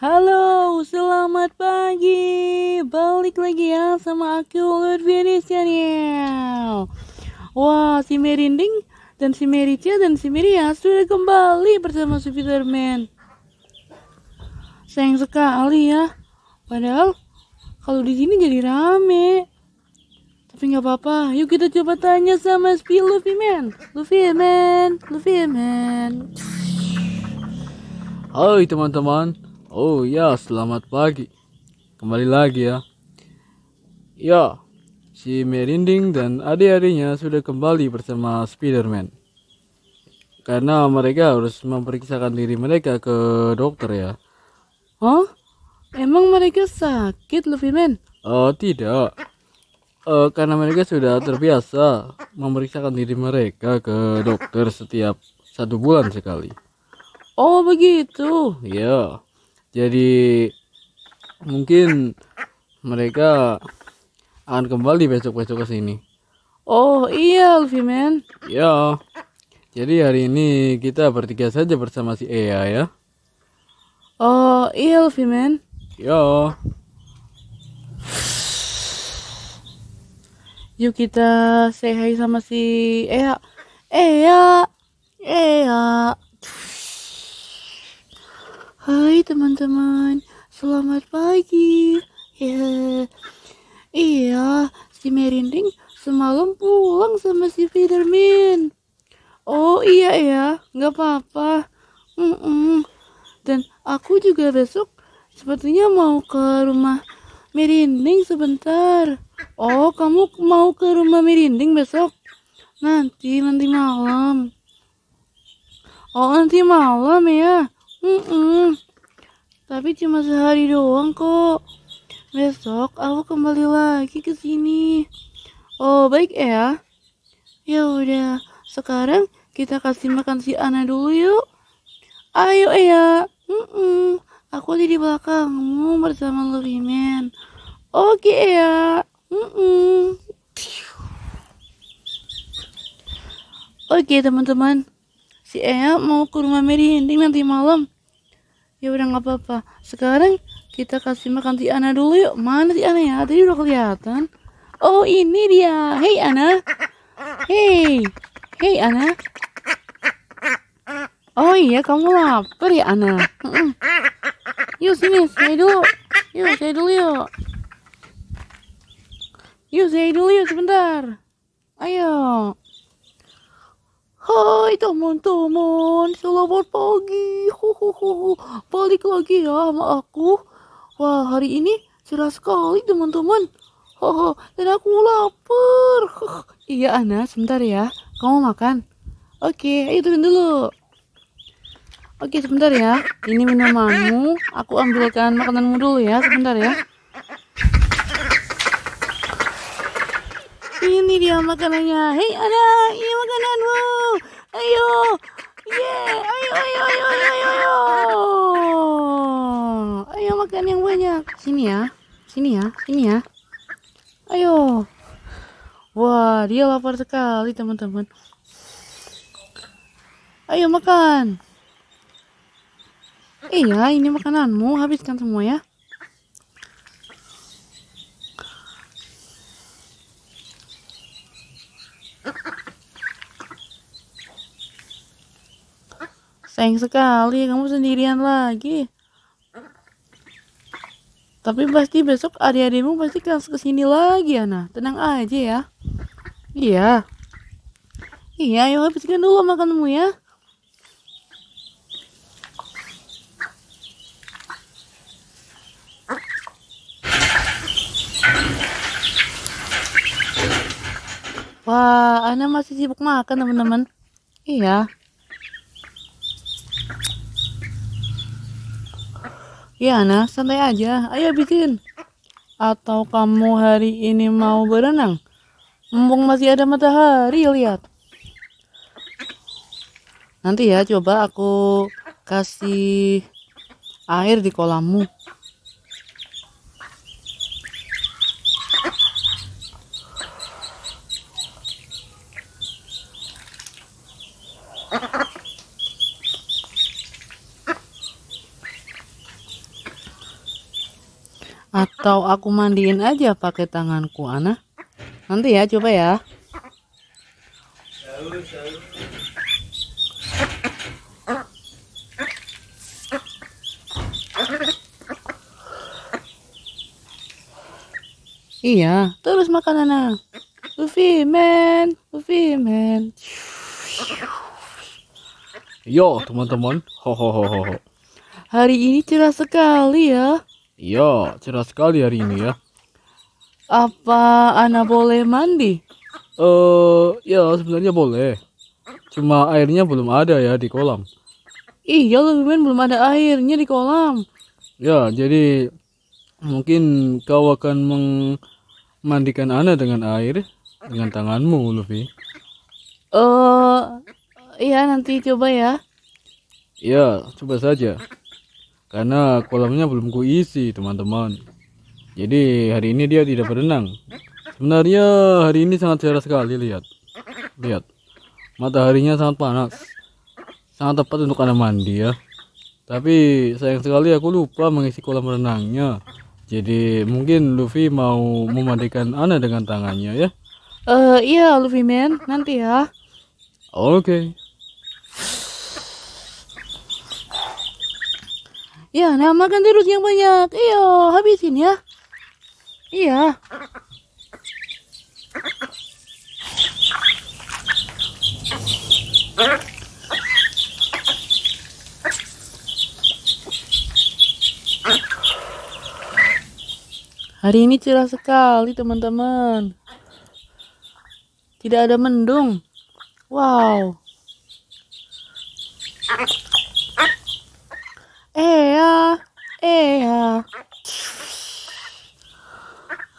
Halo, selamat pagi. Balik lagi ya sama aku Lutfi di channel. Wah, si Merinding dan si Merica dan si Miria sudah kembali bersama Spiderman. Sayang sekali ya. Padahal kalau di sini jadi rame. Tapi nggak apa-apa. Yuk kita coba tanya sama Spi Luffy Man. Luffy Man, Luffy Man. Hai teman-teman, Oh ya, selamat pagi. Kembali lagi ya. Ya, si Merinding dan adik-adiknya sudah kembali bersama Spiderman Karena mereka harus memeriksakan diri mereka ke dokter ya. Hah? Emang mereka sakit, Luffy Man? Oh, eh, tidak. Uh, karena mereka sudah terbiasa memeriksakan diri mereka ke dokter setiap satu bulan sekali. Oh, begitu. Ya. Yeah jadi mungkin mereka akan kembali besok-besok ke sini. Oh iya Luffy Man. Ya. Jadi hari ini kita bertiga saja bersama si Ea ya. Oh iya Luffy Man. Ya. Yuk kita say hi sama si Ea. Ea. Ea. Hai teman-teman, selamat pagi. Ya, iya, si Merinding semalam pulang sama si Spiderman. Oh iya ya, nggak apa-apa. Mm Dan aku juga besok sepertinya mau ke rumah Merinding sebentar. Oh, kamu mau ke rumah Merinding besok? Nanti, nanti malam. Oh, nanti malam ya. Mm -mm. Tapi cuma sehari doang kok. Besok aku kembali lagi ke sini. Oh, baik ya. Ya udah, sekarang kita kasih makan si Ana dulu yuk. Ayo ya. Mm -mm. Aku ada di belakangmu bersama Lurimen. Oke okay, ya. Mm -mm. Oke okay, teman-teman, si Ea mau ke rumah Mary Hending nanti malam ya udah nggak apa-apa sekarang kita kasih makan si Ana dulu yuk mana si Ana ya tadi udah kelihatan oh ini dia hey Ana hey hey Ana oh iya kamu lapar ya Ana yuk sini saya dulu yuk saya dulu yuk yuk saya dulu yuk sebentar ayo Hai teman-teman, selamat pagi. Hohoho, balik lagi ya sama aku. Wah, hari ini cerah sekali teman-teman. Hoho, dan aku lapar. iya, Ana, sebentar ya. Kamu makan. Oke, ayo turun dulu. Oke, sebentar ya. Ini minumanmu. Aku ambilkan makananmu dulu ya, sebentar ya. Ini dia makanannya. Hei, ada. Ini makananmu. Ayo. Yeah. Ayo, ayo, ayo, ayo, ayo, ayo. makan yang banyak. Sini ya. Sini ya. Sini ya. Ayo. Wah, dia lapar sekali, teman-teman. Ayo makan. Iya, ini makananmu. Habiskan semua ya. Sayang sekali kamu sendirian lagi. Tapi pasti besok adik-adikmu pasti ke sini lagi, Ana. Tenang aja ya. Iya. Iya, ayo habiskan dulu makanmu ya. Wah, Ana masih sibuk makan, teman-teman. Iya. Iya, nah, santai aja. Ayo bikin. Atau kamu hari ini mau berenang? Mumpung masih ada matahari, lihat. Nanti ya, coba aku kasih air di kolammu. atau aku mandiin aja pakai tanganku Ana nanti ya coba ya Iya, terus makan Ana. Ufi man, Ufi man. Yo, teman-teman. Ho ho ho ho. Hari ini cerah sekali ya. Iya, cerah sekali hari ini ya. Apa Ana boleh mandi? Eh, uh, ya sebenarnya boleh. Cuma airnya belum ada ya di kolam. Iya, Lumen belum ada airnya di kolam. Ya, jadi mungkin kau akan memandikan Ana dengan air dengan tanganmu, Luffy. Eh, uh, iya nanti coba ya. Ya, coba saja karena kolamnya belum kuisi teman-teman jadi hari ini dia tidak berenang sebenarnya hari ini sangat cerah sekali lihat lihat mataharinya sangat panas sangat tepat untuk anda mandi ya tapi sayang sekali aku lupa mengisi kolam renangnya jadi mungkin Luffy mau memandikan Ana dengan tangannya ya eh uh, iya Luffy man nanti ya oke okay. Ya, nah makan terus yang banyak. Iya, habisin ya. Iya. Hari ini cerah sekali teman-teman. Tidak ada mendung. Wow. ya eh ya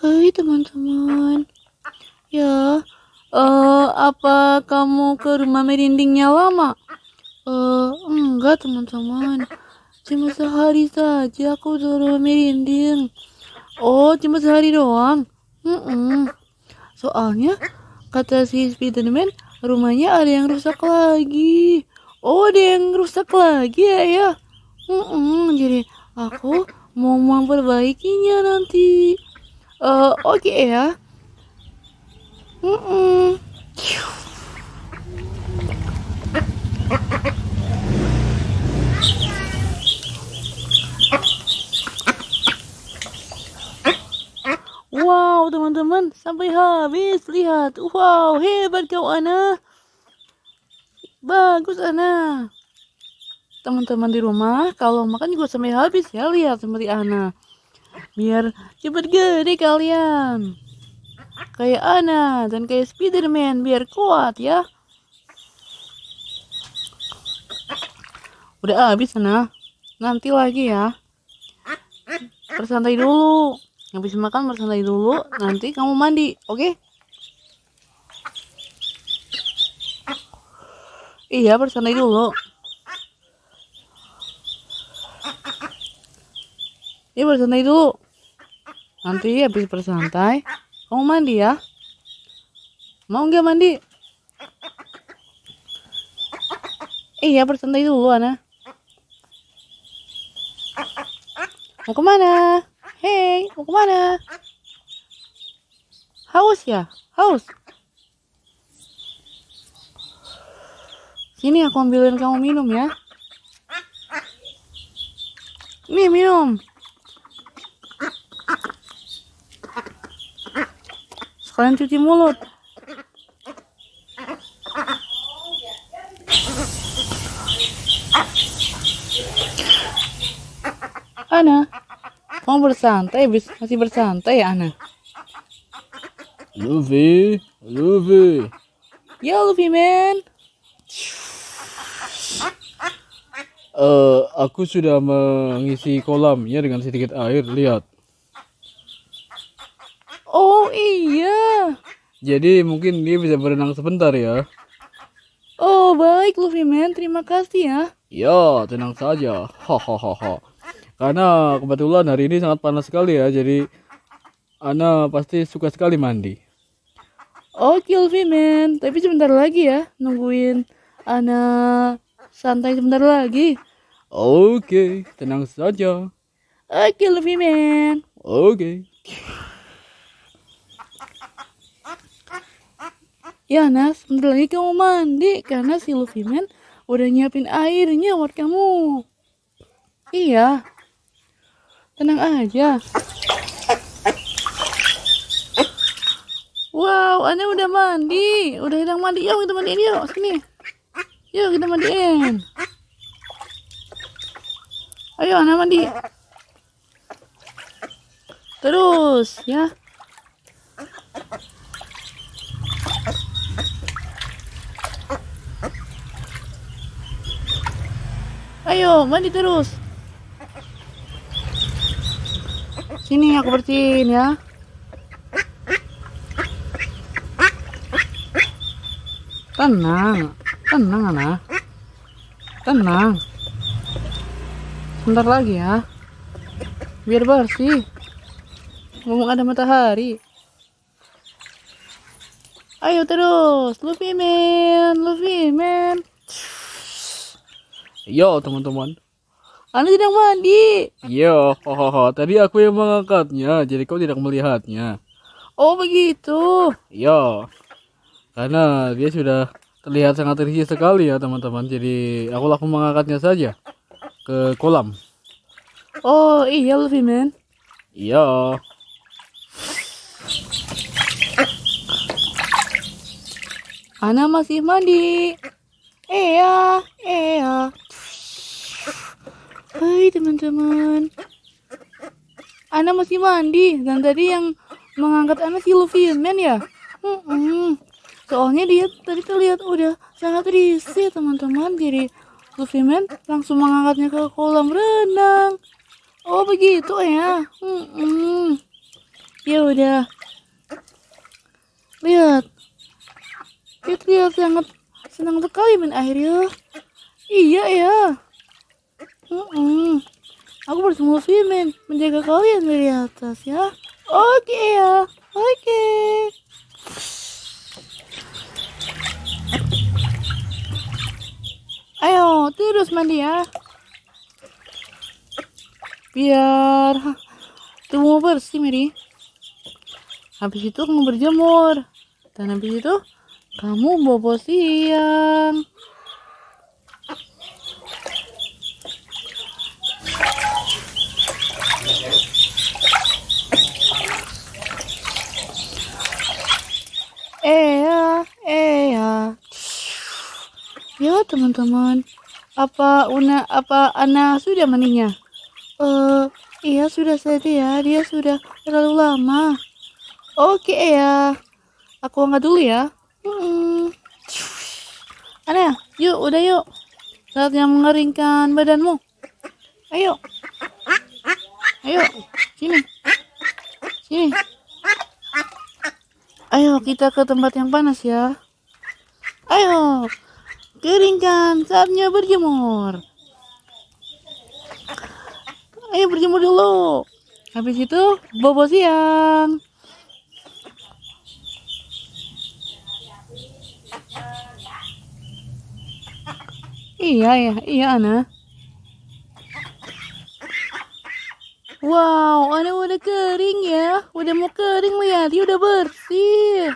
hai teman-teman ya uh, apa kamu ke rumah merindingnya lama uh, enggak teman-teman cuma sehari saja aku ke rumah merinding oh cuma sehari doang mm -mm. soalnya kata si Spiderman rumahnya ada yang rusak lagi oh ada yang rusak lagi ya ya Mm-mm, jadi aku mau memperbaikinya nanti. Uh, Oke okay ya. Mm-mm. Wow teman-teman sampai habis lihat wow hebat kau Ana bagus Ana teman-teman di rumah kalau makan juga sampai habis ya lihat seperti Ana biar cepet gede kalian kayak Ana dan kayak Spiderman biar kuat ya udah habis Ana nanti lagi ya bersantai dulu habis makan bersantai dulu nanti kamu mandi oke okay? iya bersantai dulu Ya bersantai dulu. Nanti habis bersantai, kamu mandi ya. Mau nggak mandi? Iya bersantai dulu Ana. Mau kemana? Hei, mau kemana? Haus ya? Haus? Sini aku ambilin kamu minum ya. Nih minum. sekalian cuci mulut Ana mau bersantai masih bersantai ya Ana Luffy Luffy ya Luffy man Uh, aku sudah mengisi kolamnya dengan sedikit air. Lihat, Oh iya. Jadi mungkin dia bisa berenang sebentar ya. Oh baik Luffy Man, terima kasih ya. Ya tenang saja. Hahaha. Karena kebetulan hari ini sangat panas sekali ya, jadi Ana pasti suka sekali mandi. Oke Luffy Man, tapi sebentar lagi ya, nungguin Ana santai sebentar lagi. Oke, tenang saja. Oke Luffy Man. Oke. Ya Nas, bentar lagi kamu mandi karena si Luffy udah nyiapin airnya buat kamu. Iya. Tenang aja. Wow, Anda udah mandi. Udah hilang mandi. Yuk kita mandiin yuk. Sini. Yuk kita mandiin. Ayo Anda mandi. Terus ya. Ayo, mandi terus. Sini aku bersihin ya. Tenang, tenang anak. Tenang. Sebentar lagi ya. Biar bersih. Ngomong ada matahari. Ayo terus, Luffy man, Luffy man. Yo teman-teman Anda tidak mandi Yo hohoho Tadi aku yang mengangkatnya Jadi kau tidak melihatnya Oh begitu Yo Karena dia sudah terlihat sangat risih sekali ya teman-teman Jadi aku langsung mengangkatnya saja Ke kolam Oh iya lebih man. Iya Ana masih mandi. Eh ya, eh ya. Hai teman-teman Ana masih mandi Dan tadi yang mengangkat Ana si Luffy Man ya hmm, -mm. Soalnya dia tadi terlihat udah sangat risih teman-teman Jadi Luffy Man langsung mengangkatnya ke kolam renang Oh begitu ya hmm, -mm. Ya udah Lihat Dia terlihat sangat senang sekali men akhirnya Iya ya Mm -mm. Aku bersemua Swimen menjaga kalian dari atas ya. Oke okay, ya. Oke. Okay. Ayo, terus mandi ya. Biar tubuhmu bersih, Mary. Habis itu kamu berjemur. Dan habis itu kamu bobo siang. teman-teman. Apa Una apa Ana sudah meninya? Eh, uh, iya sudah saja ya. Dia sudah terlalu lama. Oke okay, ya. Aku angkat dulu ya. Hmm. Ana, yuk udah yuk. Saatnya mengeringkan badanmu. Ayo. Ayo, sini. Sini. Ayo kita ke tempat yang panas ya. Ayo. Keringkan, saatnya berjemur. Ayo berjemur dulu. Habis itu bobo siang. Iya ya, iya Ana. Wow, Ana udah kering ya. Udah mau kering lihat, dia udah bersih.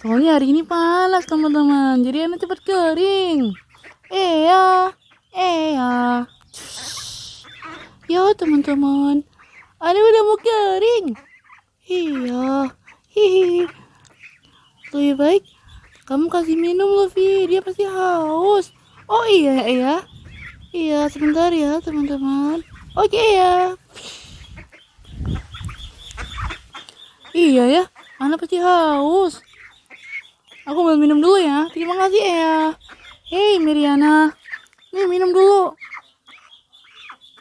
Soalnya hari ini panas teman-teman. Jadi anak cepat kering. Iya. Iya. Ya teman-teman. Anak udah mau kering. Iya. Hihi. Lebih baik kamu kasih minum Luffy. Dia pasti haus. Oh iya iya. Iya sebentar ya teman-teman. Oke okay, ya. Iya ya. Anak pasti haus. Aku mau minum dulu ya. Terima kasih ya. Hey, Miriana. Nih minum dulu.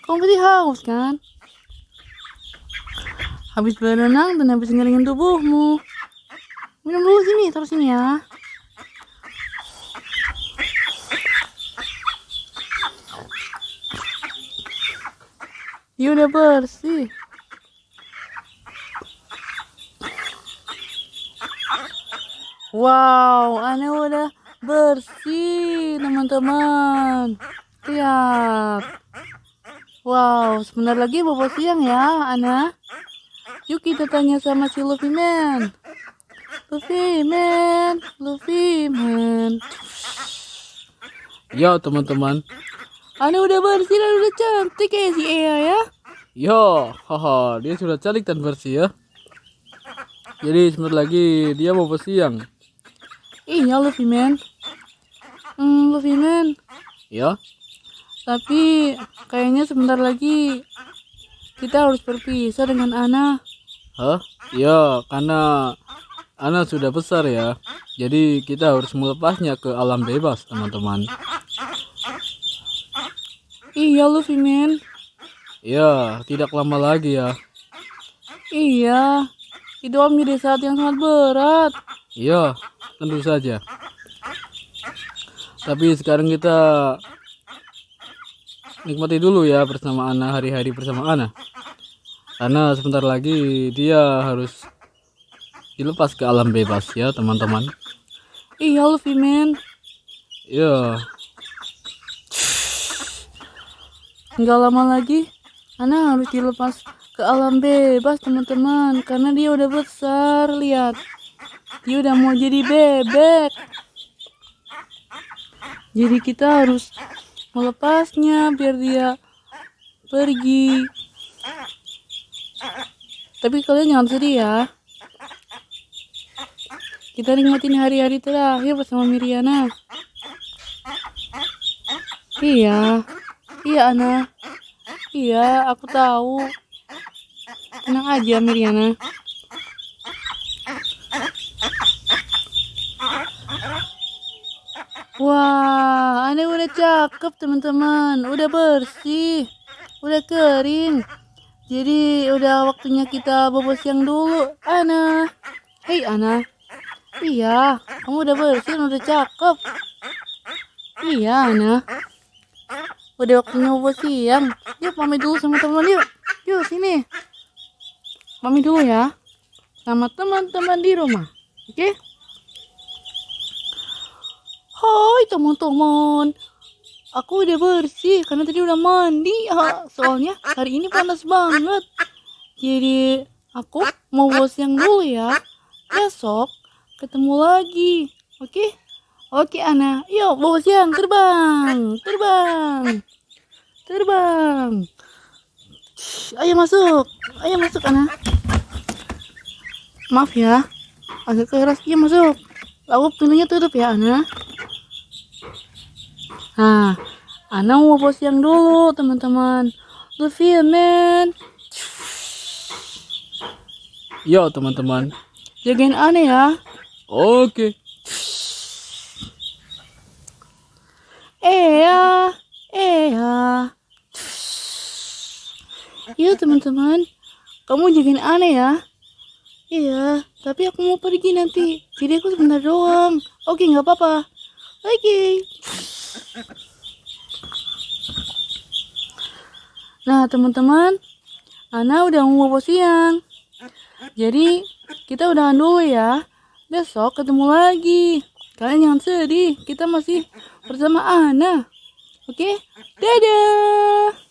Kamu pasti haus kan? Habis berenang dan habis ngeringin tubuhmu. Minum dulu sini, taruh sini ya. Dia udah bersih. Wow, ane udah bersih teman-teman. Lihat. Wow, sebentar lagi bobo siang ya, Ana. Yuk kita tanya sama si Luffy Man. Luffy Man, Luffy Man. Yo teman-teman. Ana udah bersih dan udah cantik ya si Ea ya. Yo, haha, dia sudah cantik dan bersih ya. Jadi sebentar lagi dia bobo siang. Iya Luffy man. Hmm, Luffy man. Ya. Tapi kayaknya sebentar lagi kita harus berpisah dengan Ana. Hah? Ya, karena Ana sudah besar ya. Jadi kita harus melepasnya ke alam bebas, teman-teman. Iya, Luffy man. Ya, tidak lama lagi ya. Iya, itu om saat yang sangat berat. Iya, tentu saja tapi sekarang kita nikmati dulu ya bersama Ana hari-hari bersama Ana karena sebentar lagi dia harus dilepas ke alam bebas ya teman-teman iya Luffy man iya enggak lama lagi Ana harus dilepas ke alam bebas teman-teman karena dia udah besar lihat dia udah mau jadi bebek jadi kita harus melepasnya biar dia pergi tapi kalian jangan sedih ya kita nikmatin hari-hari terakhir bersama Miriana iya iya Ana iya aku tahu tenang aja Miriana Wah, aneh udah cakep teman-teman. Udah bersih, udah kering. Jadi udah waktunya kita bobo siang dulu. Ana, hei Ana. Iya, kamu udah bersih, udah cakep. Iya, Ana. Udah waktunya bobo siang. Yuk pamit dulu sama teman yuk. Yuk sini. Pamit dulu ya. Sama teman-teman di rumah. Oke? Okay? Hai teman-teman, aku udah bersih karena tadi udah mandi. Soalnya hari ini panas banget. Jadi aku mau bos yang dulu ya. Besok ketemu lagi. Oke? Oke Ana, yuk bos yang terbang, terbang, terbang. Ayo masuk, ayo masuk Ana. Maaf ya, agak keras. Iya masuk. Lalu pintunya tutup ya Ana. Nah, Ana mau bos yang dulu, teman-teman. Luffy, man. Yo, teman-teman. Jagain aneh ya. Oke. Okay. Eh ya, eh ya. Iya, teman-teman. Kamu jagain aneh ya. Iya, tapi aku mau pergi nanti. Jadi aku sebentar doang. Oke, okay, nggak apa-apa. Oke. Okay. Nah teman-teman, Ana udah mau bobo siang. Jadi kita udahan dulu ya. Besok ketemu lagi. Kalian jangan sedih, kita masih bersama Ana. Oke, okay? dadah.